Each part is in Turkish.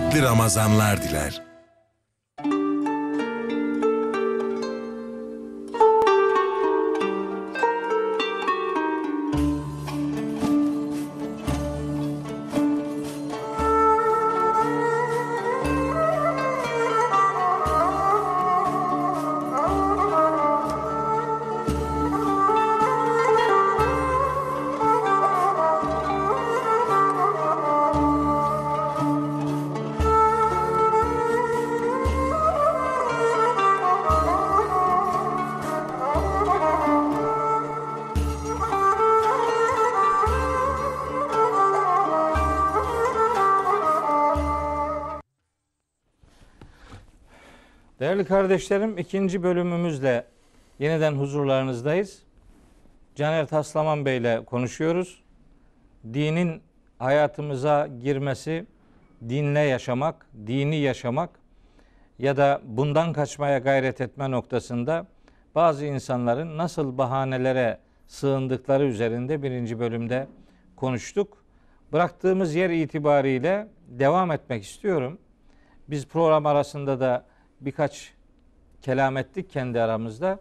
bereketli Ramazanlar diler. kardeşlerim ikinci bölümümüzle yeniden huzurlarınızdayız. Caner Taslaman Bey ile konuşuyoruz. Dinin hayatımıza girmesi, dinle yaşamak, dini yaşamak ya da bundan kaçmaya gayret etme noktasında bazı insanların nasıl bahanelere sığındıkları üzerinde birinci bölümde konuştuk. Bıraktığımız yer itibariyle devam etmek istiyorum. Biz program arasında da birkaç kelam ettik kendi aramızda.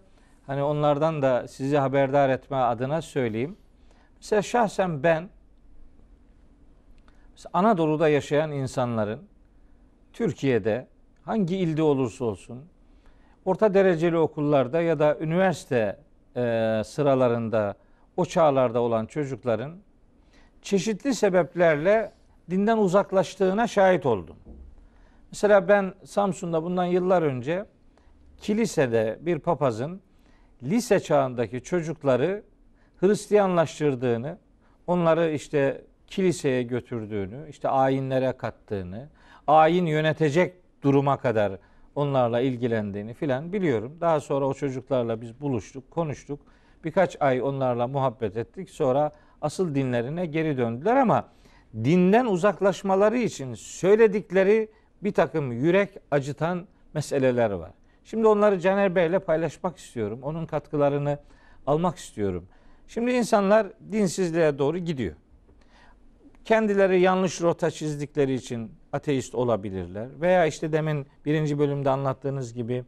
Hani onlardan da sizi haberdar etme adına söyleyeyim. Mesela şahsen ben Anadolu'da yaşayan insanların Türkiye'de hangi ilde olursa olsun orta dereceli okullarda ya da üniversite e, sıralarında o çağlarda olan çocukların çeşitli sebeplerle dinden uzaklaştığına şahit oldum. Mesela ben Samsun'da bundan yıllar önce kilisede bir papazın lise çağındaki çocukları Hristiyanlaştırdığını, onları işte kiliseye götürdüğünü, işte ayinlere kattığını, ayin yönetecek duruma kadar onlarla ilgilendiğini filan biliyorum. Daha sonra o çocuklarla biz buluştuk, konuştuk. Birkaç ay onlarla muhabbet ettik. Sonra asıl dinlerine geri döndüler ama dinden uzaklaşmaları için söyledikleri bir takım yürek acıtan meseleler var. Şimdi onları Caner Bey'le paylaşmak istiyorum. Onun katkılarını almak istiyorum. Şimdi insanlar dinsizliğe doğru gidiyor. Kendileri yanlış rota çizdikleri için ateist olabilirler. Veya işte demin birinci bölümde anlattığınız gibi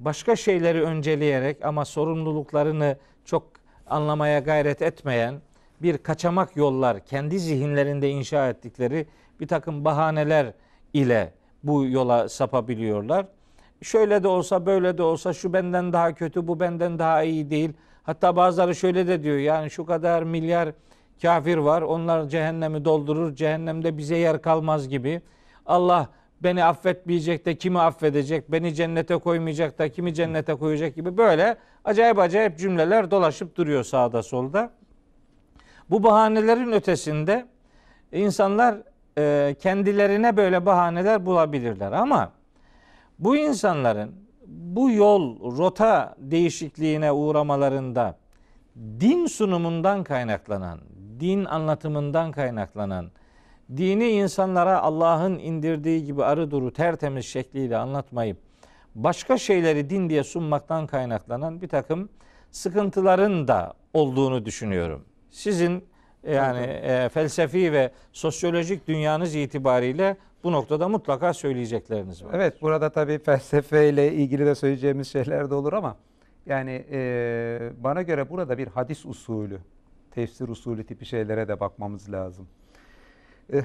başka şeyleri önceleyerek ama sorumluluklarını çok anlamaya gayret etmeyen bir kaçamak yollar, kendi zihinlerinde inşa ettikleri bir takım bahaneler ile bu yola sapabiliyorlar şöyle de olsa böyle de olsa şu benden daha kötü bu benden daha iyi değil. Hatta bazıları şöyle de diyor yani şu kadar milyar kafir var onlar cehennemi doldurur cehennemde bize yer kalmaz gibi. Allah beni affetmeyecek de kimi affedecek, beni cennete koymayacak da kimi cennete koyacak gibi böyle acayip acayip cümleler dolaşıp duruyor sağda solda. Bu bahanelerin ötesinde insanlar e, kendilerine böyle bahaneler bulabilirler ama bu insanların bu yol rota değişikliğine uğramalarında din sunumundan kaynaklanan, din anlatımından kaynaklanan, dini insanlara Allah'ın indirdiği gibi arı duru tertemiz şekliyle anlatmayıp başka şeyleri din diye sunmaktan kaynaklanan bir takım sıkıntıların da olduğunu düşünüyorum. Sizin yani e, felsefi ve sosyolojik dünyanız itibariyle bu noktada mutlaka söyleyecekleriniz var. Evet burada tabii felsefeyle ilgili de söyleyeceğimiz şeyler de olur ama yani e, bana göre burada bir hadis usulü, tefsir usulü tipi şeylere de bakmamız lazım. E,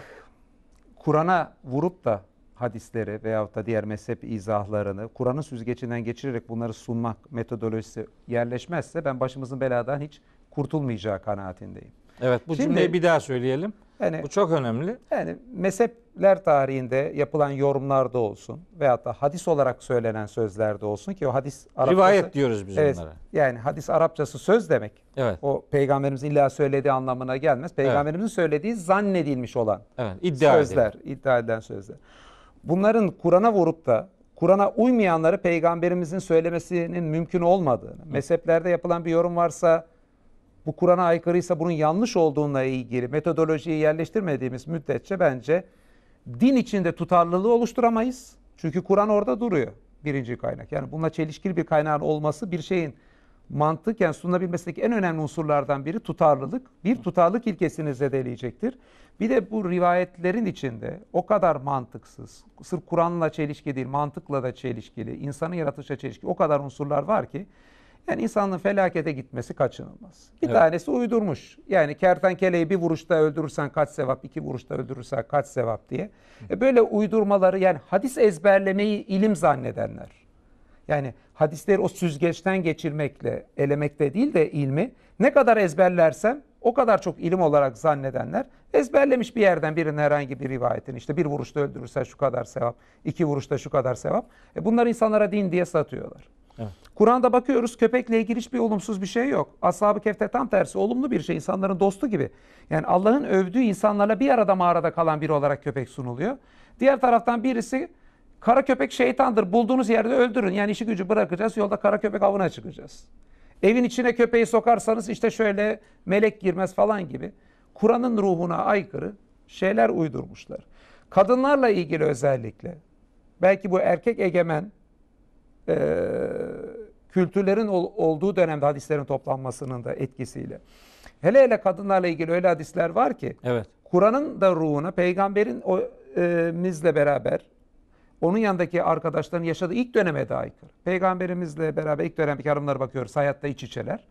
Kur'an'a vurup da hadisleri veyahut da diğer mezhep izahlarını Kur'an'ın süzgecinden geçirerek bunları sunmak metodolojisi yerleşmezse ben başımızın beladan hiç kurtulmayacağı kanaatindeyim. Evet bu Şimdi, cümleyi bir daha söyleyelim. Yani, bu çok önemli. Yani mezhepler tarihinde yapılan yorumlarda olsun veyahut da hadis olarak söylenen sözlerde olsun ki o hadis Arapçası. Rivayet diyoruz biz evet, onlara. Yani hadis Arapçası söz demek. Evet. O Peygamberimizin illa söylediği anlamına gelmez. Peygamberimizin evet. söylediği zannedilmiş olan evet, iddia sözler, edelim. iddia edilen sözler. Bunların Kur'an'a vurup da Kur'an'a uymayanları peygamberimizin söylemesinin mümkün olmadığını, mezheplerde yapılan bir yorum varsa bu Kur'an'a aykırıysa bunun yanlış olduğuna ilgili metodolojiyi yerleştirmediğimiz müddetçe bence din içinde tutarlılığı oluşturamayız. Çünkü Kur'an orada duruyor birinci kaynak. Yani bununla çelişkili bir kaynağın olması bir şeyin mantıken yani sunulabilmesindeki en önemli unsurlardan biri tutarlılık. Bir tutarlılık ilkesini zedeleyecektir. Bir de bu rivayetlerin içinde o kadar mantıksız, sırf Kur'an'la çelişki değil mantıkla da çelişkili, insanın yaratışa çelişki o kadar unsurlar var ki yani insanın felakete gitmesi kaçınılmaz. Bir evet. tanesi uydurmuş. Yani kertenkeleyi bir vuruşta öldürürsen kaç sevap, iki vuruşta öldürürsen kaç sevap diye. E böyle uydurmaları yani hadis ezberlemeyi ilim zannedenler. Yani hadisleri o süzgeçten geçirmekle, elemekle değil de ilmi ne kadar ezberlersem o kadar çok ilim olarak zannedenler ezberlemiş bir yerden birinin herhangi bir rivayetini işte bir vuruşta öldürürse şu kadar sevap, iki vuruşta şu kadar sevap. E bunları insanlara din diye satıyorlar. Evet. Kur'an'da bakıyoruz köpekle ilgili hiçbir olumsuz bir şey yok. Ashab-ı Kef'te tam tersi olumlu bir şey. insanların dostu gibi. Yani Allah'ın övdüğü insanlarla bir arada mağarada kalan biri olarak köpek sunuluyor. Diğer taraftan birisi kara köpek şeytandır. Bulduğunuz yerde öldürün. Yani işi gücü bırakacağız. Yolda kara köpek avına çıkacağız. Evin içine köpeği sokarsanız işte şöyle melek girmez falan gibi. Kur'an'ın ruhuna aykırı şeyler uydurmuşlar. Kadınlarla ilgili özellikle belki bu erkek egemen e, kültürlerin ol, olduğu dönemde hadislerin toplanmasının da etkisiyle. Hele hele kadınlarla ilgili öyle hadisler var ki evet. Kur'an'ın da ruhuna, peygamberin o e, mizle beraber onun yanındaki arkadaşların yaşadığı ilk döneme de aykırı. Peygamberimizle beraber ilk dönemdeki hanımlara bakıyoruz. Hayatta iç içeler.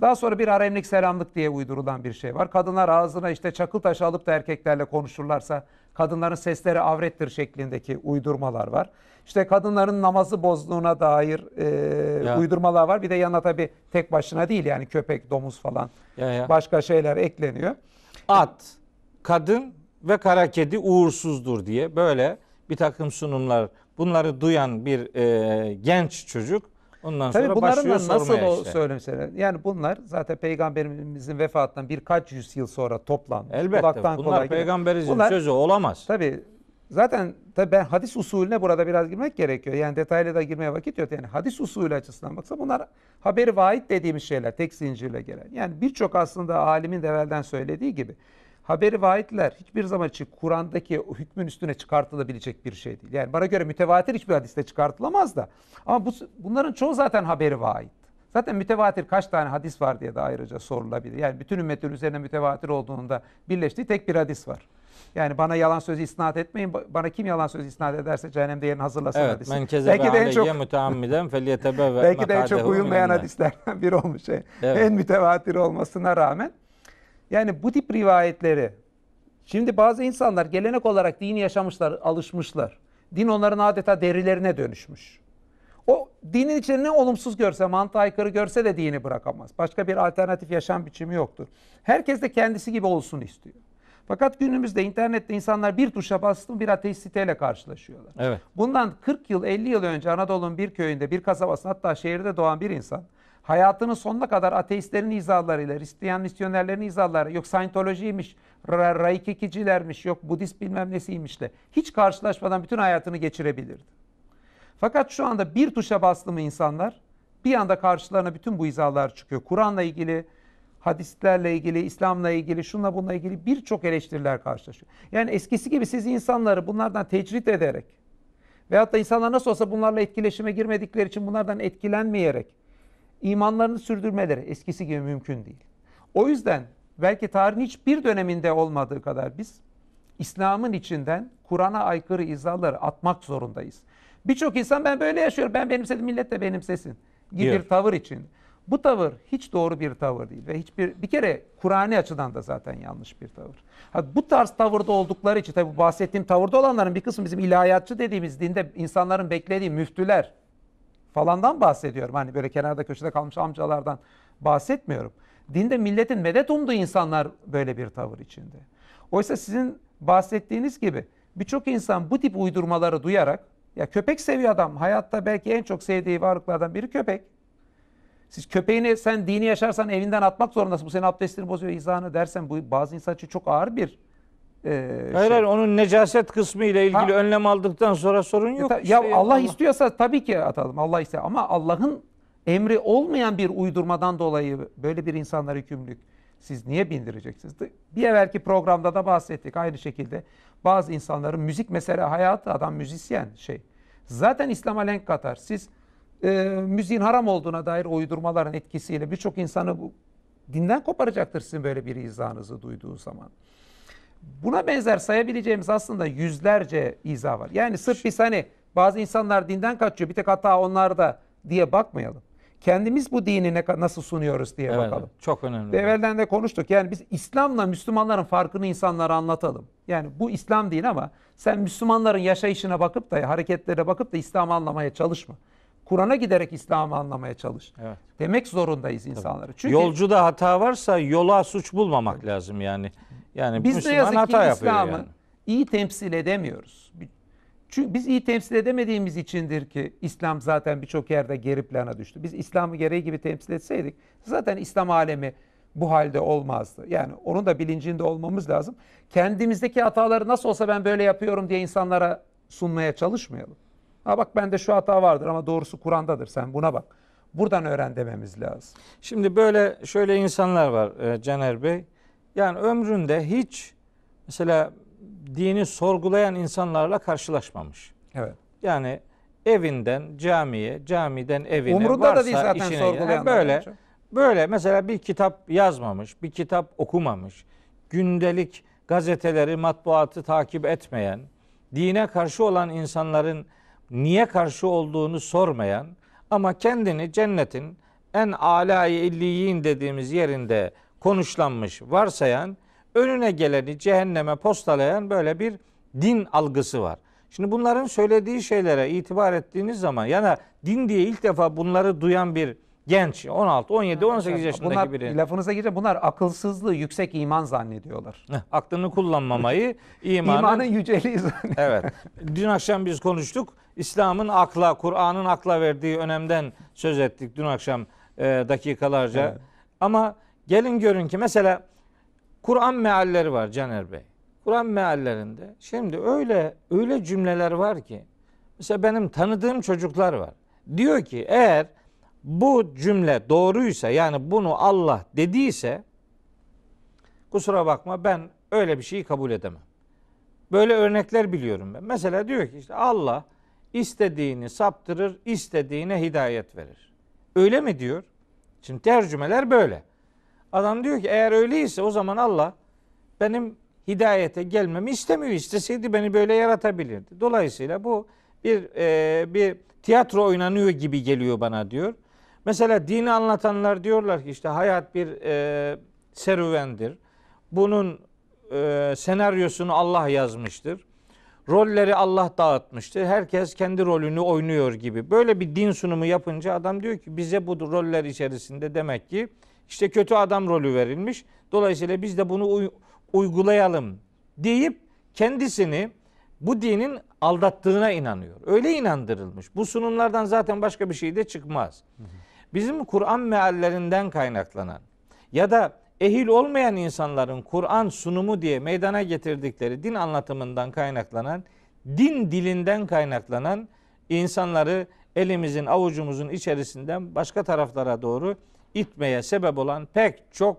Daha sonra bir haremlik selamlık diye uydurulan bir şey var. Kadınlar ağzına işte çakıl taşı alıp da erkeklerle konuşurlarsa kadınların sesleri avrettir şeklindeki uydurmalar var. İşte kadınların namazı bozduğuna dair e, ya. uydurmalar var. Bir de yanına tabii tek başına değil yani köpek, domuz falan ya ya. başka şeyler ekleniyor. At, kadın ve kara kedi uğursuzdur diye böyle bir takım sunumlar bunları duyan bir e, genç çocuk Ondan Tabii sonra bunların da nasıl işte. o söylemseler. Yani bunlar zaten peygamberimizin vefatından birkaç yıl sonra toplandı. Elbette. Kulaktan bunlar kolay peygamberimizin bunlar, sözü olamaz. Tabii zaten tabii ben hadis usulüne burada biraz girmek gerekiyor. Yani detaylı da girmeye vakit yok. Yani hadis usulü açısından baksa bunlar haberi va'id dediğimiz şeyler. Tek zincirle gelen. Yani birçok aslında alimin de evvelden söylediği gibi haberi vaatler hiçbir zaman için Kur'an'daki hükmün üstüne çıkartılabilecek bir şey değil. Yani bana göre mütevatir hiçbir hadiste çıkartılamaz da. Ama bu, bunların çoğu zaten haberi vaat Zaten mütevatir kaç tane hadis var diye de ayrıca sorulabilir. Yani bütün ümmetin üzerine mütevatir olduğunda birleştiği tek bir hadis var. Yani bana yalan sözü isnat etmeyin. Bana kim yalan sözü isnat ederse cehennemde yerini hazırlasın evet, hadisi. Men Belki de en çok müteammiden felyetebe ve Belki de en çok uyulmayan hadislerden biri olmuş. Şey. Evet. En mütevatir olmasına rağmen yani bu tip rivayetleri şimdi bazı insanlar gelenek olarak dini yaşamışlar, alışmışlar. Din onların adeta derilerine dönüşmüş. O dinin içinde ne olumsuz görse, mantığa aykırı görse de dini bırakamaz. Başka bir alternatif yaşam biçimi yoktur. Herkes de kendisi gibi olsun istiyor. Fakat günümüzde internette insanlar bir tuşa bastı bir ateist siteyle karşılaşıyorlar. Evet. Bundan 40 yıl 50 yıl önce Anadolu'nun bir köyünde bir kasabasında hatta şehirde doğan bir insan Hayatının sonuna kadar ateistlerin izahlarıyla, Hristiyan misyonerlerin izahları, yok Scientology'ymiş, ra Raikikicilermiş, yok Budist bilmem de hiç karşılaşmadan bütün hayatını geçirebilirdi. Fakat şu anda bir tuşa bastı mı insanlar bir anda karşılarına bütün bu izahlar çıkıyor. Kur'an'la ilgili, hadislerle ilgili, İslam'la ilgili, şunla bununla ilgili birçok eleştiriler karşılaşıyor. Yani eskisi gibi siz insanları bunlardan tecrit ederek veyahut da insanlar nasıl olsa bunlarla etkileşime girmedikleri için bunlardan etkilenmeyerek imanlarını sürdürmeleri eskisi gibi mümkün değil. O yüzden belki tarihin hiçbir döneminde olmadığı kadar biz İslam'ın içinden Kur'an'a aykırı izahları atmak zorundayız. Birçok insan ben böyle yaşıyorum, ben benimsedim, millet de benimsesin gibi bir tavır için. Bu tavır hiç doğru bir tavır değil ve hiçbir bir kere Kur'an'ı açıdan da zaten yanlış bir tavır. Ha, bu tarz tavırda oldukları için tabi bahsettiğim tavırda olanların bir kısmı bizim ilahiyatçı dediğimiz dinde insanların beklediği müftüler, falandan bahsediyorum. Hani böyle kenarda köşede kalmış amcalardan bahsetmiyorum. Dinde milletin medet umduğu insanlar böyle bir tavır içinde. Oysa sizin bahsettiğiniz gibi birçok insan bu tip uydurmaları duyarak ya köpek seviyor adam. Hayatta belki en çok sevdiği varlıklardan biri köpek. Siz köpeğini sen dini yaşarsan evinden atmak zorundasın. Bu senin abdestini bozuyor, izahını dersen bu bazı insan için çok ağır bir e, hayır, şey, hayır onun necaset kısmı ile ilgili ha, önlem aldıktan sonra sorun e, yok. Ya, işte ya Allah, Allah istiyorsa tabii ki atalım. Allah ise ama Allah'ın emri olmayan bir uydurmadan dolayı böyle bir insanlara hükümlülük siz niye bindireceksiniz? Bir evvelki programda da bahsettik aynı şekilde. Bazı insanların müzik mesela hayatı adam müzisyen şey. Zaten İslam'a renk katar. Siz e, müziğin haram olduğuna dair uydurmaların etkisiyle birçok insanı bu, dinden koparacaktır sizin böyle bir izahınızı duyduğu zaman. Buna benzer sayabileceğimiz aslında yüzlerce izah var. Yani sırf biz hani bazı insanlar dinden kaçıyor bir tek hata onlarda diye bakmayalım. Kendimiz bu dini ne, nasıl sunuyoruz diye evet, bakalım. Çok önemli. Evvelden de konuştuk. Yani biz İslam'la Müslümanların farkını insanlara anlatalım. Yani bu İslam değil ama sen Müslümanların yaşayışına bakıp da hareketlere bakıp da İslam'ı anlamaya çalışma. Kur'an'a giderek İslam'ı anlamaya çalış. Evet. Demek zorundayız insanlara. Tabii. Çünkü yolcu hata varsa yola suç bulmamak evet. lazım yani. Yani biz Müslüman ne yazık hata ki İslam'ı yani. iyi temsil edemiyoruz. Çünkü biz iyi temsil edemediğimiz içindir ki İslam zaten birçok yerde geri plana düştü. Biz İslam'ı gereği gibi temsil etseydik zaten İslam alemi bu halde olmazdı. Yani onun da bilincinde olmamız lazım. Kendimizdeki hataları nasıl olsa ben böyle yapıyorum diye insanlara sunmaya çalışmayalım. Ha bak bende şu hata vardır ama doğrusu Kur'an'dadır sen buna bak. Buradan öğren dememiz lazım. Şimdi böyle şöyle insanlar var e, Caner Bey. Yani ömründe hiç mesela dini sorgulayan insanlarla karşılaşmamış. Evet. Yani evinden camiye, camiden evine Umru'da varsa da değil zaten işine gider. Böyle, böyle mesela bir kitap yazmamış, bir kitap okumamış, gündelik gazeteleri, matbuatı takip etmeyen, dine karşı olan insanların niye karşı olduğunu sormayan ama kendini cennetin en alâ-i illiyin dediğimiz yerinde konuşlanmış varsayan, önüne geleni cehenneme postalayan böyle bir din algısı var. Şimdi bunların söylediği şeylere itibar ettiğiniz zaman yani din diye ilk defa bunları duyan bir genç 16, 17, 18 yaşındaki bunlar, biri. Lafınıza girince bunlar akılsızlığı yüksek iman zannediyorlar. Aklını kullanmamayı imanın, imanın yüceliği zannediyorlar. Evet. Dün akşam biz konuştuk. İslam'ın akla, Kur'an'ın akla verdiği önemden söz ettik dün akşam e, dakikalarca. Evet. Ama Gelin görün ki mesela Kur'an mealleri var Caner Bey. Kur'an meallerinde şimdi öyle öyle cümleler var ki mesela benim tanıdığım çocuklar var. Diyor ki eğer bu cümle doğruysa yani bunu Allah dediyse kusura bakma ben öyle bir şeyi kabul edemem. Böyle örnekler biliyorum ben. Mesela diyor ki işte Allah istediğini saptırır, istediğine hidayet verir. Öyle mi diyor? Şimdi tercümeler böyle. Adam diyor ki eğer öyleyse o zaman Allah benim hidayete gelmemi istemiyor. İsteseydi beni böyle yaratabilirdi. Dolayısıyla bu bir e, bir tiyatro oynanıyor gibi geliyor bana diyor. Mesela dini anlatanlar diyorlar ki işte hayat bir e, serüvendir. Bunun e, senaryosunu Allah yazmıştır. Rolleri Allah dağıtmıştır. Herkes kendi rolünü oynuyor gibi. Böyle bir din sunumu yapınca adam diyor ki bize bu roller içerisinde demek ki işte kötü adam rolü verilmiş. Dolayısıyla biz de bunu uy- uygulayalım deyip kendisini bu dinin aldattığına inanıyor. Öyle inandırılmış. Bu sunumlardan zaten başka bir şey de çıkmaz. Bizim Kur'an meallerinden kaynaklanan ya da ehil olmayan insanların Kur'an sunumu diye meydana getirdikleri din anlatımından kaynaklanan, din dilinden kaynaklanan insanları elimizin avucumuzun içerisinden başka taraflara doğru itmeye sebep olan pek çok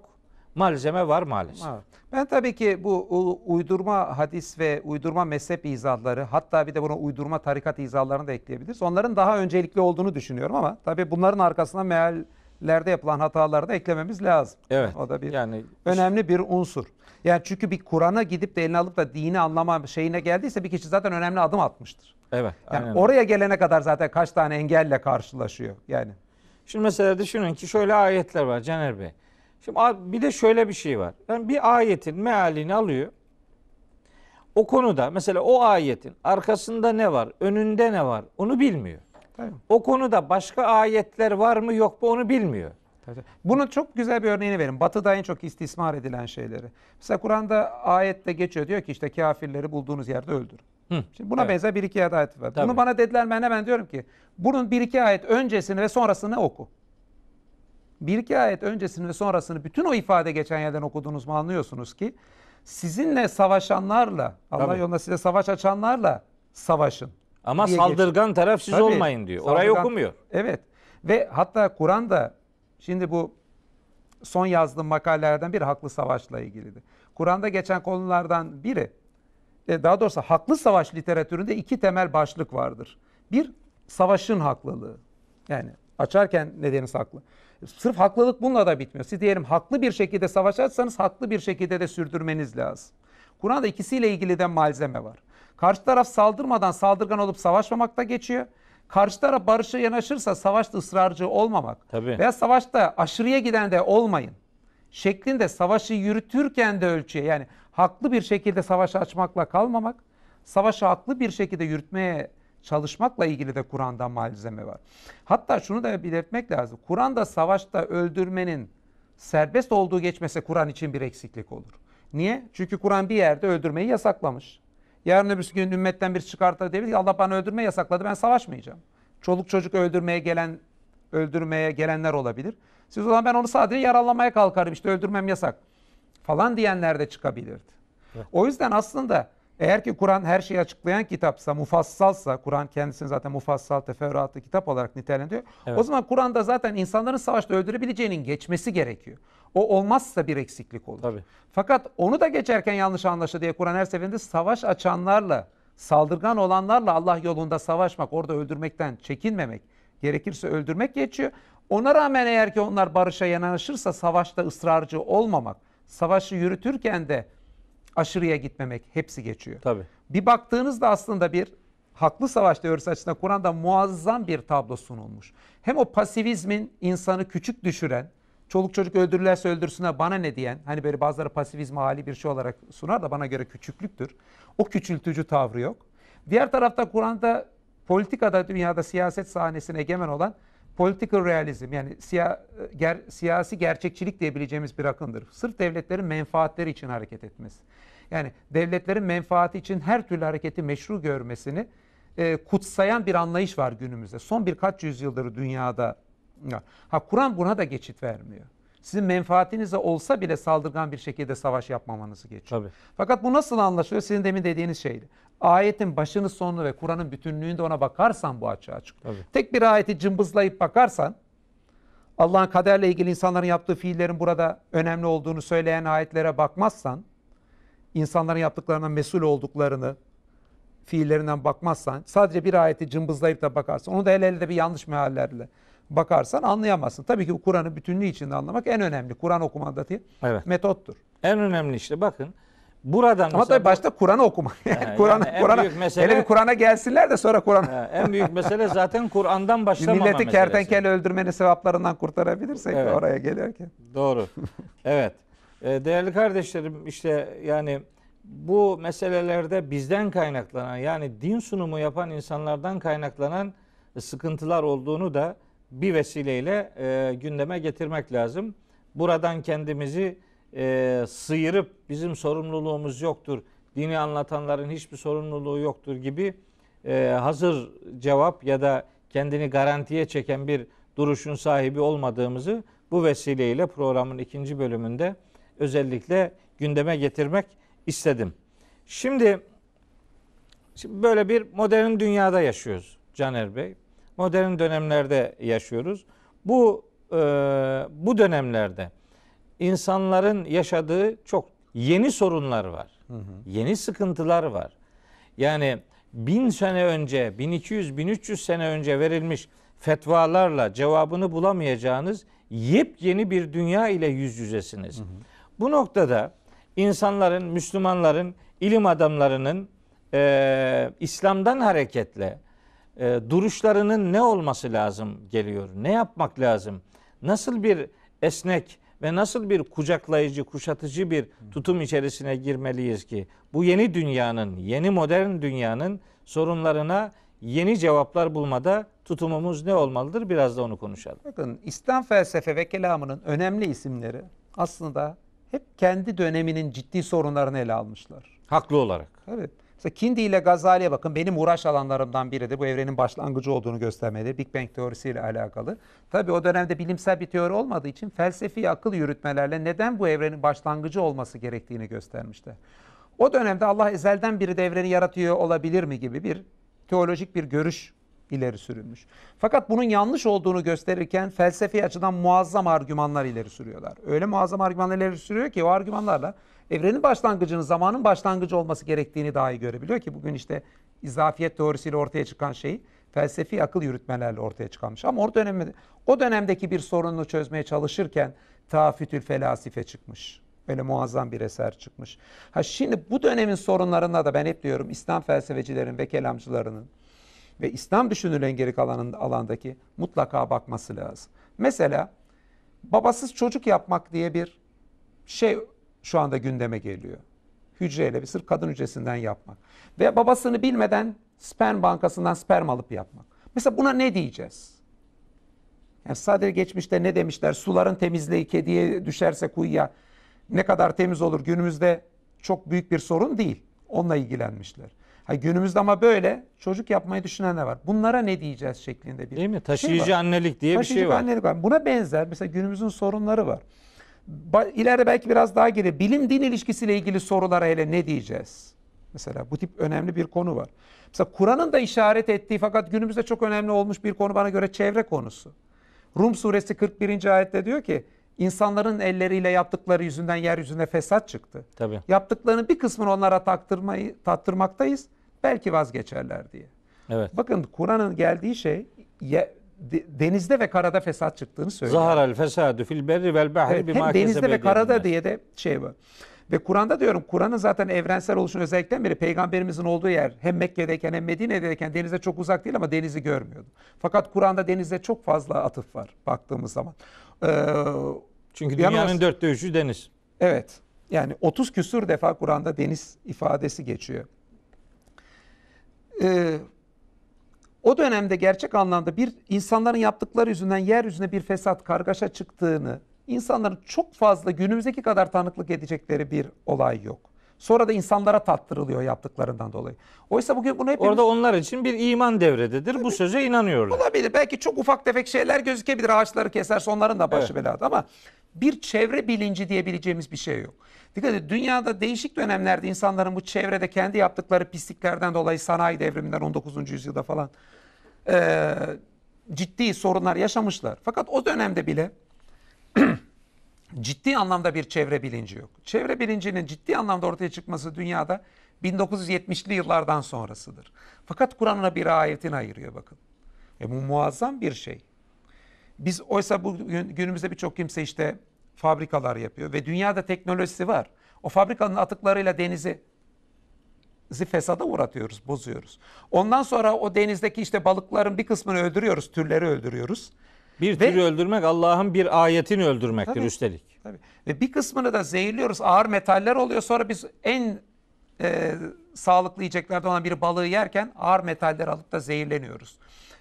malzeme var maalesef. Ben tabii ki bu uydurma hadis ve uydurma mezhep izahları hatta bir de buna uydurma tarikat izahlarını da ekleyebiliriz. Onların daha öncelikli olduğunu düşünüyorum ama tabii bunların arkasına meallerde yapılan hataları da eklememiz lazım. Evet. O da bir yani önemli bir unsur. Yani çünkü bir Kur'an'a gidip de eline alıp da dini anlama şeyine geldiyse bir kişi zaten önemli adım atmıştır. Evet. Yani aynen. oraya gelene kadar zaten kaç tane engelle karşılaşıyor yani. Şimdi mesela düşünün ki şöyle ayetler var Caner Bey. Şimdi bir de şöyle bir şey var. Yani bir ayetin mealini alıyor. O konuda mesela o ayetin arkasında ne var, önünde ne var onu bilmiyor. Tabii. O konuda başka ayetler var mı yok mu onu bilmiyor. Tabii. Bunun çok güzel bir örneğini verin. Batı'da en çok istismar edilen şeyleri. Mesela Kur'an'da ayette geçiyor diyor ki işte kafirleri bulduğunuz yerde öldürün. Hı. Şimdi buna evet. benzer bir iki ayet var. Tabii. Bunu bana dediler ben hemen diyorum ki bunun bir iki ayet öncesini ve sonrasını oku. Bir iki ayet öncesini ve sonrasını bütün o ifade geçen yerden okuduğunuz mu anlıyorsunuz ki sizinle savaşanlarla Allah Tabii. yolunda size savaş açanlarla savaşın. Ama saldırgan geçin. taraf siz Tabii, olmayın diyor. Orayı okumuyor. Evet. Ve hatta Kur'an'da şimdi bu son yazdığım makalelerden bir haklı savaşla ilgiliydi. Kur'an'da geçen konulardan biri e, daha doğrusu haklı savaş literatüründe iki temel başlık vardır. Bir, savaşın haklılığı. Yani açarken nedeniniz haklı. Sırf haklılık bununla da bitmiyor. Siz diyelim haklı bir şekilde savaş açsanız haklı bir şekilde de sürdürmeniz lazım. Kur'an'da ikisiyle ilgili de malzeme var. Karşı taraf saldırmadan saldırgan olup savaşmamakta geçiyor. Karşı taraf barışa yanaşırsa savaşta ısrarcı olmamak Tabii. veya savaşta aşırıya giden de olmayın şeklinde savaşı yürütürken de ölçüyor. Yani haklı bir şekilde savaş açmakla kalmamak, savaşı haklı bir şekilde yürütmeye çalışmakla ilgili de Kur'an'da malzeme var. Hatta şunu da belirtmek lazım. Kur'an'da savaşta öldürmenin serbest olduğu geçmese Kur'an için bir eksiklik olur. Niye? Çünkü Kur'an bir yerde öldürmeyi yasaklamış. Yarın öbür gün ümmetten bir çıkartır diyebilir ki Allah bana öldürme yasakladı ben savaşmayacağım. Çoluk çocuk öldürmeye gelen öldürmeye gelenler olabilir. Siz o zaman ben onu sadece yaralamaya kalkarım işte öldürmem yasak falan diyenler de çıkabilirdi. O yüzden aslında eğer ki Kur'an her şeyi açıklayan kitapsa, mufassalsa, Kur'an kendisini zaten mufassal teferruatlı kitap olarak nitelendiriyor. Evet. O zaman Kur'an'da zaten insanların savaşta öldürebileceğinin geçmesi gerekiyor. O olmazsa bir eksiklik olur. Tabii. Fakat onu da geçerken yanlış anlaşıldı diye Kur'an her seferinde savaş açanlarla, saldırgan olanlarla Allah yolunda savaşmak, orada öldürmekten çekinmemek, gerekirse öldürmek geçiyor. Ona rağmen eğer ki onlar barışa yanaşırsa savaşta ısrarcı olmamak, savaşı yürütürken de aşırıya gitmemek hepsi geçiyor. Tabii. Bir baktığınızda aslında bir haklı savaş teorisi açısından Kur'an'da muazzam bir tablo sunulmuş. Hem o pasivizmin insanı küçük düşüren, çoluk çocuk öldürürlerse öldürsün'e bana ne diyen, hani böyle bazıları pasivizme hali bir şey olarak sunar da bana göre küçüklüktür. O küçültücü tavrı yok. Diğer tarafta Kur'an'da politikada, dünyada siyaset sahnesine egemen olan political realizm yani siya, ger, siyasi gerçekçilik diyebileceğimiz bir akımdır. Sırf devletlerin menfaatleri için hareket etmesi. Yani devletlerin menfaati için her türlü hareketi meşru görmesini e, kutsayan bir anlayış var günümüzde. Son birkaç yüzyıldır dünyada. Ha Kur'an buna da geçit vermiyor sizin menfaatinize olsa bile saldırgan bir şekilde savaş yapmamanızı geçiyor. Tabii. Fakat bu nasıl anlaşılıyor? Sizin demin dediğiniz şeydi. Ayetin başını sonunu ve Kur'an'ın bütünlüğünde ona bakarsan bu açığa çıkıyor. Tabii. Tek bir ayeti cımbızlayıp bakarsan Allah'ın kaderle ilgili insanların yaptığı fiillerin burada önemli olduğunu söyleyen ayetlere bakmazsan insanların yaptıklarına mesul olduklarını fiillerinden bakmazsan sadece bir ayeti cımbızlayıp da bakarsan onu da el elde bir yanlış meallerle bakarsan anlayamazsın. Tabii ki bu Kur'an'ı bütünlüğü içinde anlamak en önemli. Kur'an okumandaki evet. metottur. En önemli işte bakın. Buradan Ama tabii başta Kur'an'ı okuma. Yani Kur'an'a yani Kur'an'a mesele, hele bir Kur'an'a gelsinler de sonra Kur'an'a. en büyük mesele zaten Kur'an'dan başlamama Milleti kertenkele öldürmenin sevaplarından kurtarabilirsek evet. oraya gelirken. Doğru. evet. Ee, değerli kardeşlerim işte yani bu meselelerde bizden kaynaklanan yani din sunumu yapan insanlardan kaynaklanan sıkıntılar olduğunu da bir vesileyle e, gündeme getirmek lazım. Buradan kendimizi e, sıyırıp bizim sorumluluğumuz yoktur, dini anlatanların hiçbir sorumluluğu yoktur gibi e, hazır cevap ya da kendini garantiye çeken bir duruşun sahibi olmadığımızı bu vesileyle programın ikinci bölümünde özellikle gündeme getirmek istedim. Şimdi, şimdi böyle bir modern dünyada yaşıyoruz Caner Bey modern dönemlerde yaşıyoruz. Bu e, bu dönemlerde insanların yaşadığı çok yeni sorunlar var. Hı hı. Yeni sıkıntılar var. Yani bin sene önce, 1200-1300 sene önce verilmiş fetvalarla cevabını bulamayacağınız yepyeni bir dünya ile yüz yüzesiniz. Hı hı. Bu noktada insanların, Müslümanların, ilim adamlarının e, İslam'dan hareketle e, duruşlarının ne olması lazım geliyor? Ne yapmak lazım? Nasıl bir esnek ve nasıl bir kucaklayıcı, kuşatıcı bir tutum içerisine girmeliyiz ki bu yeni dünyanın, yeni modern dünyanın sorunlarına yeni cevaplar bulmada tutumumuz ne olmalıdır? Biraz da onu konuşalım. Bakın İslam felsefe ve kelamının önemli isimleri aslında hep kendi döneminin ciddi sorunlarını ele almışlar. Haklı olarak. Evet. Mesela Kindi ile Gazali'ye bakın. Benim uğraş alanlarımdan biri de bu evrenin başlangıcı olduğunu göstermeleri. Big Bang teorisiyle alakalı. Tabi o dönemde bilimsel bir teori olmadığı için felsefi akıl yürütmelerle neden bu evrenin başlangıcı olması gerektiğini göstermişti. O dönemde Allah ezelden biri devreni yaratıyor olabilir mi gibi bir teolojik bir görüş ileri sürülmüş. Fakat bunun yanlış olduğunu gösterirken felsefi açıdan muazzam argümanlar ileri sürüyorlar. Öyle muazzam argümanlar ileri sürüyor ki o argümanlarla evrenin başlangıcının zamanın başlangıcı olması gerektiğini daha iyi görebiliyor ki bugün işte izafiyet teorisiyle ortaya çıkan şey felsefi akıl yürütmelerle ortaya çıkmış Ama o dönemde o dönemdeki bir sorununu çözmeye çalışırken Tafütül Felasife çıkmış. Böyle muazzam bir eser çıkmış. Ha şimdi bu dönemin sorunlarına da ben hep diyorum İslam felsefecilerin ve kelamcılarının ve İslam düşünülen geri kalan alandaki mutlaka bakması lazım. Mesela babasız çocuk yapmak diye bir şey şu anda gündeme geliyor. Hücreyle bir sırf kadın hücresinden yapmak. Ve babasını bilmeden sperm bankasından sperm alıp yapmak. Mesela buna ne diyeceğiz? Yani sadece geçmişte ne demişler? Suların temizliği kediye düşerse kuyuya ne kadar temiz olur günümüzde çok büyük bir sorun değil. Onunla ilgilenmişler. Ha günümüzde ama böyle çocuk yapmayı düşünen ne var? Bunlara ne diyeceğiz şeklinde bir Değil mi? Taşıyıcı şey var. annelik diye Taşıyıcı bir şey var. annelik var. Buna benzer mesela günümüzün sorunları var. İleride belki biraz daha gelir. Bilim din ilişkisiyle ilgili sorulara hele ne diyeceğiz? Mesela bu tip önemli bir konu var. Mesela Kur'an'ın da işaret ettiği fakat günümüzde çok önemli olmuş bir konu bana göre çevre konusu. Rum suresi 41. ayette diyor ki insanların elleriyle yaptıkları yüzünden yeryüzüne fesat çıktı. Tabii. Yaptıklarının bir kısmını onlara taktırmayı tattırmaktayız. Belki vazgeçerler diye. Evet. Bakın Kur'an'ın geldiği şey denizde ve karada fesat çıktığını söylüyor. Zaharal fesadu fil berri vel bahri evet, bima Hem denizde ve karada diye de şey bu. Ve Kur'an'da diyorum Kur'an'ın zaten evrensel oluşun özellikten biri peygamberimizin olduğu yer hem Mekke'deyken hem Medine'deyken denize çok uzak değil ama denizi görmüyordu. Fakat Kur'an'da denize çok fazla atıf var baktığımız zaman. Ee, Çünkü dünyanın yalnız, dörtte üçü deniz. Evet yani 30 küsur defa Kur'an'da deniz ifadesi geçiyor. Ee, o dönemde gerçek anlamda bir insanların yaptıkları yüzünden yeryüzüne bir fesat, kargaşa çıktığını, insanların çok fazla günümüzdeki kadar tanıklık edecekleri bir olay yok. Sonra da insanlara tattırılıyor yaptıklarından dolayı. Oysa bugün bunu hepimiz... Orada onlar için bir iman devrededir. Evet. Bu söze inanıyorlar. Olabilir. Belki çok ufak tefek şeyler gözükebilir. Ağaçları keserse onların da başı evet. belada ama bir çevre bilinci diyebileceğimiz bir şey yok. Dikkat edin dünyada değişik dönemlerde insanların bu çevrede kendi yaptıkları pisliklerden dolayı sanayi devriminden 19. yüzyılda falan e, ciddi sorunlar yaşamışlar. Fakat o dönemde bile ciddi anlamda bir çevre bilinci yok. Çevre bilincinin ciddi anlamda ortaya çıkması dünyada 1970'li yıllardan sonrasıdır. Fakat Kur'an'ına bir ayetin ayırıyor bakın. E bu muazzam bir şey. Biz oysa bugün günümüzde birçok kimse işte fabrikalar yapıyor ve dünyada teknolojisi var. O fabrikanın atıklarıyla denizi zi fesada uğratıyoruz, bozuyoruz. Ondan sonra o denizdeki işte balıkların bir kısmını öldürüyoruz, türleri öldürüyoruz. Bir Ve, öldürmek Allah'ın bir ayetini öldürmektir tabii, üstelik. Tabii. Ve bir kısmını da zehirliyoruz. Ağır metaller oluyor. Sonra biz en e, sağlıklı yiyeceklerden olan bir balığı yerken ağır metaller alıp da zehirleniyoruz.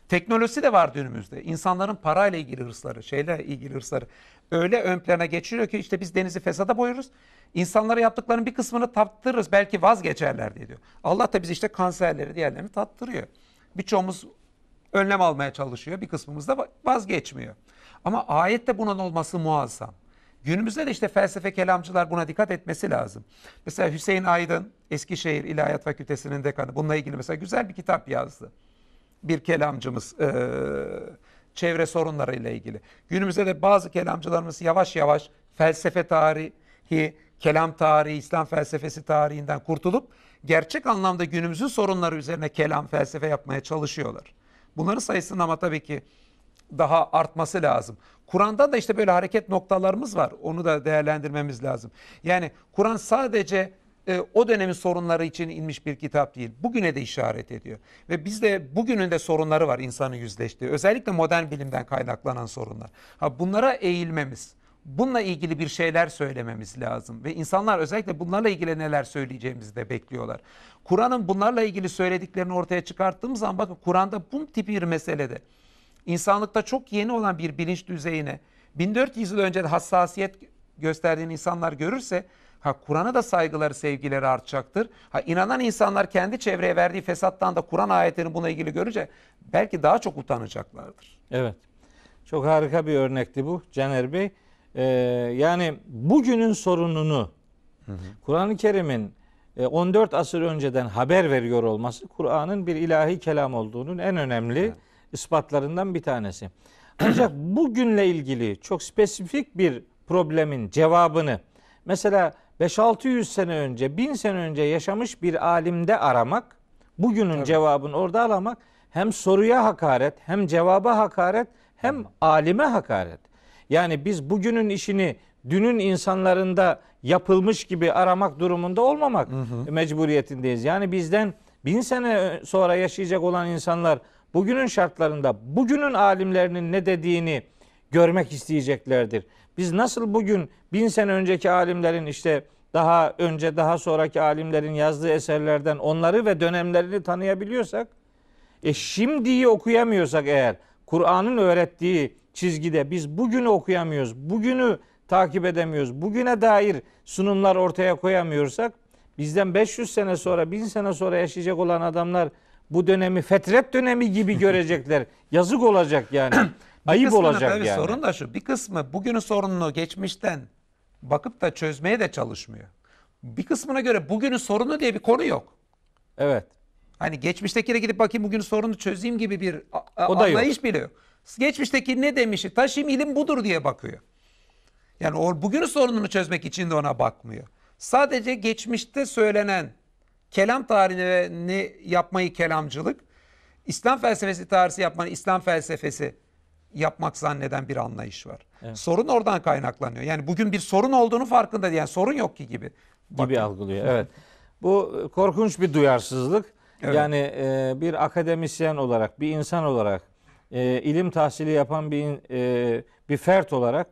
Teknolojisi de var günümüzde. İnsanların parayla ilgili hırsları, şeyle ilgili hırsları öyle ön plana geçiriyor ki işte biz denizi fesada boyuyoruz. İnsanlara yaptıklarının bir kısmını tattırırız belki vazgeçerler diye diyor. Allah da biz işte kanserleri diğerlerini tattırıyor. Birçoğumuz önlem almaya çalışıyor. Bir kısmımız da vazgeçmiyor. Ama ayette bunun olması muazzam. Günümüzde de işte felsefe kelamcılar buna dikkat etmesi lazım. Mesela Hüseyin Aydın Eskişehir İlahiyat Fakültesi'nin dekanı bununla ilgili mesela güzel bir kitap yazdı. Bir kelamcımız e, çevre sorunlarıyla ilgili. Günümüzde de bazı kelamcılarımız yavaş yavaş felsefe tarihi, kelam tarihi, İslam felsefesi tarihinden kurtulup gerçek anlamda günümüzün sorunları üzerine kelam felsefe yapmaya çalışıyorlar. Bunların sayısının ama tabii ki daha artması lazım. Kurandan da işte böyle hareket noktalarımız var. Onu da değerlendirmemiz lazım. Yani Kur'an sadece e, o dönemin sorunları için inmiş bir kitap değil. Bugüne de işaret ediyor. Ve bizde bugünün de sorunları var insanın yüzleştiği. Özellikle modern bilimden kaynaklanan sorunlar. Ha bunlara eğilmemiz bununla ilgili bir şeyler söylememiz lazım. Ve insanlar özellikle bunlarla ilgili neler söyleyeceğimizi de bekliyorlar. Kur'an'ın bunlarla ilgili söylediklerini ortaya çıkarttığımız zaman bakın Kur'an'da bu tip bir meselede insanlıkta çok yeni olan bir bilinç düzeyine 1400 yıl önce de hassasiyet gösterdiğin insanlar görürse ha Kur'an'a da saygıları, sevgileri artacaktır. Ha inanan insanlar kendi çevreye verdiği fesattan da Kur'an ayetlerini buna ilgili görünce belki daha çok utanacaklardır. Evet. Çok harika bir örnekti bu Caner Bey e, yani bugünün sorununu Kur'an-ı Kerim'in 14 e, asır önceden haber veriyor olması Kur'an'ın bir ilahi kelam olduğunun en önemli evet. ispatlarından bir tanesi. Ancak bugünle ilgili çok spesifik bir problemin cevabını mesela 5-600 sene önce, 1000 sene önce yaşamış bir alimde aramak, bugünün Tabii. cevabını orada alamak hem soruya hakaret, hem cevaba hakaret, hem alime hakaret. Yani biz bugünün işini dünün insanlarında yapılmış gibi aramak durumunda olmamak hı hı. mecburiyetindeyiz. Yani bizden bin sene sonra yaşayacak olan insanlar bugünün şartlarında bugünün alimlerinin ne dediğini görmek isteyeceklerdir. Biz nasıl bugün bin sene önceki alimlerin işte daha önce daha sonraki alimlerin yazdığı eserlerden onları ve dönemlerini tanıyabiliyorsak e şimdiyi okuyamıyorsak eğer Kur'an'ın öğrettiği çizgide. Biz bugünü okuyamıyoruz. Bugünü takip edemiyoruz. Bugüne dair sunumlar ortaya koyamıyorsak bizden 500 sene sonra, 1000 sene sonra yaşayacak olan adamlar bu dönemi fetret dönemi gibi görecekler. Yazık olacak yani. Ayıp olacak tabii yani. Sorun da şu. Bir kısmı bugünün sorununu geçmişten bakıp da çözmeye de çalışmıyor. Bir kısmına göre bugünün sorunu diye bir konu yok. Evet. Hani geçmiştekine gidip bakayım bugünün sorunu çözeyim gibi bir a- a- o da anlayış yok. bile yok. Geçmişteki ne demişi taşıyım ilim budur diye bakıyor. Yani o bugünün sorununu çözmek için de ona bakmıyor. Sadece geçmişte söylenen kelam tarihini yapmayı kelamcılık, İslam felsefesi tarihi yapmanı İslam felsefesi yapmak zanneden bir anlayış var. Evet. Sorun oradan kaynaklanıyor. Yani bugün bir sorun olduğunu farkında diyen yani sorun yok ki gibi. Bakın. Gibi algılıyor. Evet. Bu e, korkunç bir duyarsızlık. Evet. Yani e, bir akademisyen olarak, bir insan olarak e, ilim tahsili yapan bir e, bir fert olarak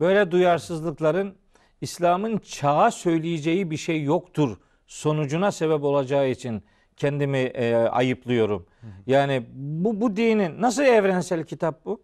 böyle duyarsızlıkların İslam'ın çağa söyleyeceği bir şey yoktur sonucuna sebep olacağı için kendimi e, ayıplıyorum. Yani bu bu dinin nasıl evrensel kitap bu?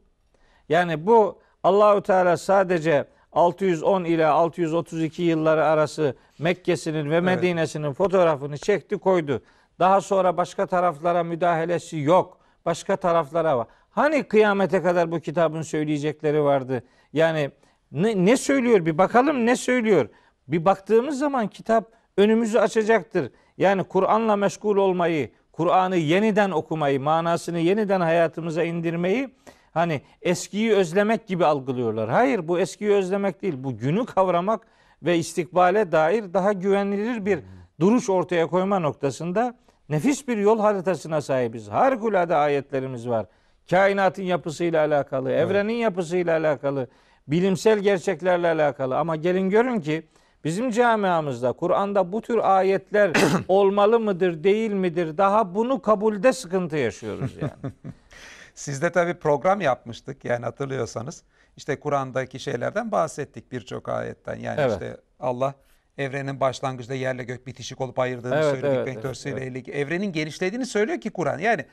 Yani bu Allahu Teala sadece 610 ile 632 yılları arası Mekke'sinin ve Medine'sinin evet. fotoğrafını çekti koydu. Daha sonra başka taraflara müdahalesi yok. Başka taraflara var. Hani kıyamete kadar bu kitabın söyleyecekleri vardı. Yani ne, ne söylüyor bir bakalım ne söylüyor. Bir baktığımız zaman kitap önümüzü açacaktır. Yani Kur'an'la meşgul olmayı, Kur'an'ı yeniden okumayı, manasını yeniden hayatımıza indirmeyi hani eskiyi özlemek gibi algılıyorlar. Hayır bu eskiyi özlemek değil. Bu günü kavramak ve istikbale dair daha güvenilir bir duruş ortaya koyma noktasında nefis bir yol haritasına sahibiz. Harikulade ayetlerimiz var. Kainatın yapısıyla alakalı, evet. evrenin yapısıyla alakalı, bilimsel gerçeklerle alakalı. Ama gelin görün ki bizim camiamızda Kur'an'da bu tür ayetler olmalı mıdır, değil midir? Daha bunu kabulde sıkıntı yaşıyoruz yani. Sizde tabii program yapmıştık yani hatırlıyorsanız. İşte Kur'an'daki şeylerden bahsettik birçok ayetten. Yani evet. işte Allah evrenin başlangıcında yerle gök bitişik olup ayırdığını evet, söyledik. Evet, Benk evet, evet. evrenin genişlediğini söylüyor ki Kur'an. Yani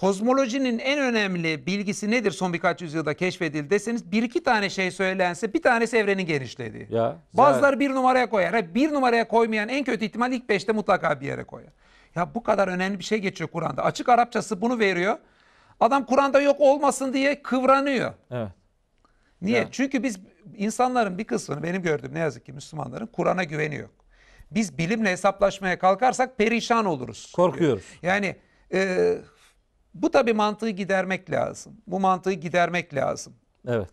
Kozmolojinin en önemli bilgisi nedir son birkaç yüzyılda keşfedildi deseniz bir iki tane şey söylense bir tanesi evrenin genişlediği. Ya, Bazıları bir numaraya koyar. bir numaraya koymayan en kötü ihtimal ilk beşte mutlaka bir yere koyar. Ya bu kadar önemli bir şey geçiyor Kur'an'da. Açık Arapçası bunu veriyor. Adam Kur'an'da yok olmasın diye kıvranıyor. Evet. Niye? Ya. Çünkü biz insanların bir kısmını benim gördüğüm ne yazık ki Müslümanların Kur'an'a güveni yok. Biz bilimle hesaplaşmaya kalkarsak perişan oluruz. Korkuyoruz. Yani e, bu tabii mantığı gidermek lazım. Bu mantığı gidermek lazım. Evet.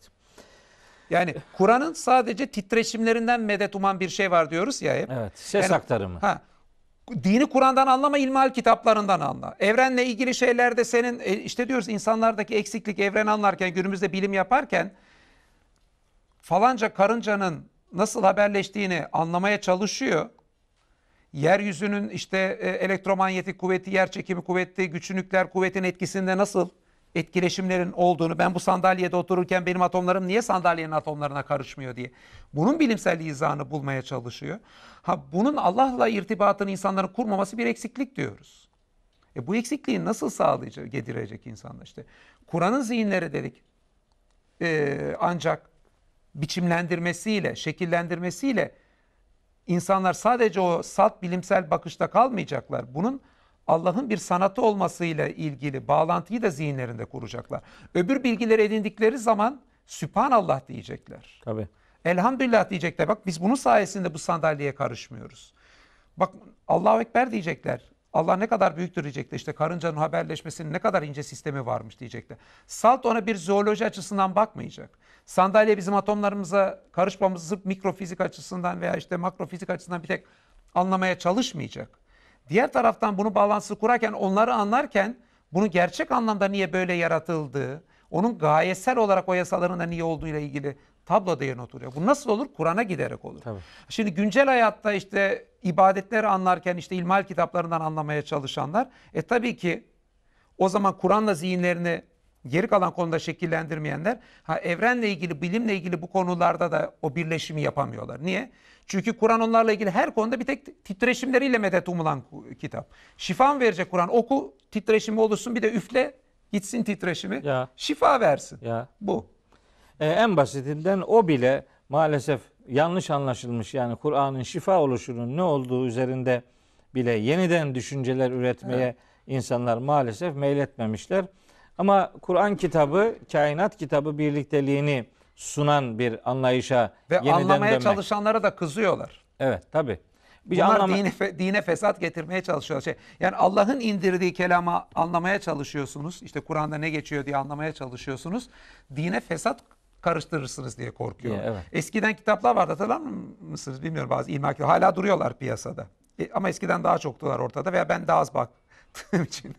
Yani Kur'an'ın sadece titreşimlerinden medet uman bir şey var diyoruz ya hep. Evet. Ses yani, aktarımı. Ha, dini Kur'an'dan anlama, ilmihal kitaplarından anla. Evrenle ilgili şeylerde senin e, işte diyoruz insanlardaki eksiklik evren anlarken günümüzde bilim yaparken falanca karıncanın nasıl haberleştiğini anlamaya çalışıyor yeryüzünün işte e, elektromanyetik kuvveti, yer çekimi kuvveti, güçlü nükleer kuvvetin etkisinde nasıl etkileşimlerin olduğunu, ben bu sandalyede otururken benim atomlarım niye sandalyenin atomlarına karışmıyor diye. Bunun bilimsel izahını bulmaya çalışıyor. Ha bunun Allah'la irtibatını insanların kurmaması bir eksiklik diyoruz. E bu eksikliği nasıl sağlayacak, gedirecek insanlar işte. Kur'an'ın zihinleri dedik. E, ancak biçimlendirmesiyle, şekillendirmesiyle insanlar sadece o salt bilimsel bakışta kalmayacaklar. Bunun Allah'ın bir sanatı olmasıyla ilgili bağlantıyı da zihinlerinde kuracaklar. Öbür bilgileri edindikleri zaman Sübhanallah diyecekler. Tabii. Elhamdülillah diyecekler. Bak biz bunun sayesinde bu sandalyeye karışmıyoruz. Bak Allahu Ekber diyecekler. Allah ne kadar büyüktür diyecekler. İşte karıncanın haberleşmesinin ne kadar ince sistemi varmış diyecekler. Salt ona bir zooloji açısından bakmayacak. Sandalye bizim atomlarımıza karışmamızı sırf mikrofizik açısından veya işte makrofizik açısından bir tek anlamaya çalışmayacak. Diğer taraftan bunu bağlantısı kurarken onları anlarken bunun gerçek anlamda niye böyle yaratıldığı, onun gayesel olarak o yasaların da niye olduğu ile ilgili tabloda yerine oturuyor. Bu nasıl olur? Kur'an'a giderek olur. Tabii. Şimdi güncel hayatta işte ibadetleri anlarken işte ilmal kitaplarından anlamaya çalışanlar e tabii ki o zaman Kur'an'la zihinlerini Geri kalan konuda şekillendirmeyenler ha evrenle ilgili, bilimle ilgili bu konularda da o birleşimi yapamıyorlar. Niye? Çünkü Kur'an onlarla ilgili her konuda bir tek titreşimleriyle medet umulan kitap. Şifan verecek Kur'an. Oku, titreşimi olursun bir de üfle gitsin titreşimi. Ya. Şifa versin. Ya. Bu. Ee, en basitinden o bile maalesef yanlış anlaşılmış. Yani Kur'an'ın şifa oluşunun ne olduğu üzerinde bile yeniden düşünceler üretmeye evet. insanlar maalesef meyletmemişler. Ama Kur'an kitabı, kainat kitabı birlikteliğini sunan bir anlayışa Ve yeniden anlamaya çalışanlara da kızıyorlar. Evet tabi. Bir Bunlar anlama... dine, fe, dine fesat getirmeye çalışıyor. Şey, yani Allah'ın indirdiği kelama anlamaya çalışıyorsunuz. İşte Kur'an'da ne geçiyor diye anlamaya çalışıyorsunuz. Dine fesat karıştırırsınız diye korkuyor. Evet. Eskiden kitaplar vardı hatırlar mısınız bilmiyorum bazı ilmihal Hala duruyorlar piyasada. E, ama eskiden daha çoktular ortada veya ben daha az bak, baktığım için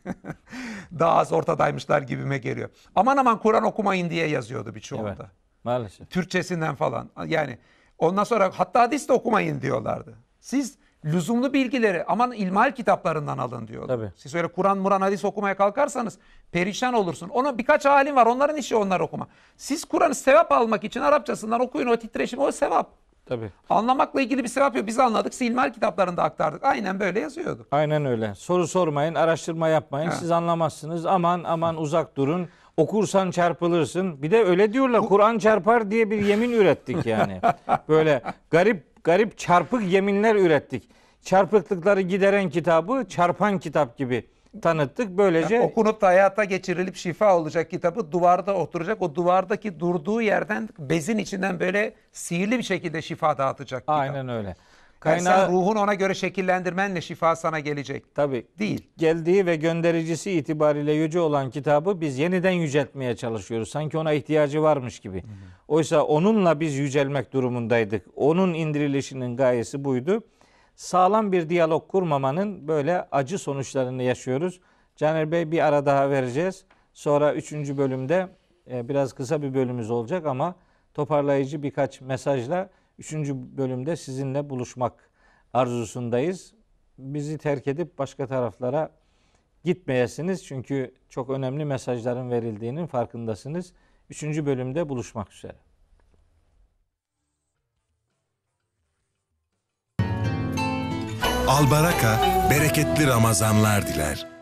daha az ortadaymışlar gibime geliyor. Aman aman Kur'an okumayın diye yazıyordu birçoğunda. Evet, maalesef. Türkçesinden falan. Yani ondan sonra hatta hadis de okumayın diyorlardı. Siz lüzumlu bilgileri aman ilmal kitaplarından alın diyorlar. Tabii. Siz öyle Kur'an, Muran, hadis okumaya kalkarsanız perişan olursun. Ona birkaç halin var. Onların işi onlar okuma. Siz Kur'an'ı sevap almak için Arapçasından okuyun o titreşim o sevap. Tabii. Anlamakla ilgili bir sevap yok. Biz anladık. Silmer kitaplarında aktardık. Aynen böyle yazıyordu. Aynen öyle. Soru sormayın, araştırma yapmayın. Siz anlamazsınız. Aman aman uzak durun. Okursan çarpılırsın. Bir de öyle diyorlar. Kur'an çarpar diye bir yemin ürettik yani. Böyle garip garip çarpık yeminler ürettik. Çarpıklıkları gideren kitabı çarpan kitap gibi tanıttık. Böylece yani okunup da hayata geçirilip şifa olacak kitabı duvarda oturacak. O duvardaki durduğu yerden bezin içinden böyle sihirli bir şekilde şifa dağıtacak. Aynen öyle. Kaynağı, yani sen ruhun ona göre şekillendirmenle şifa sana gelecek. Tabi. Değil. Geldiği ve göndericisi itibariyle yüce olan kitabı biz yeniden yüceltmeye çalışıyoruz. Sanki ona ihtiyacı varmış gibi. Hı hı. Oysa onunla biz yücelmek durumundaydık. Onun indirilişinin gayesi buydu sağlam bir diyalog kurmamanın böyle acı sonuçlarını yaşıyoruz. Caner Bey bir ara daha vereceğiz. Sonra üçüncü bölümde e, biraz kısa bir bölümümüz olacak ama toparlayıcı birkaç mesajla üçüncü bölümde sizinle buluşmak arzusundayız. Bizi terk edip başka taraflara gitmeyesiniz. Çünkü çok önemli mesajların verildiğinin farkındasınız. Üçüncü bölümde buluşmak üzere. Albaraka bereketli Ramazanlar diler.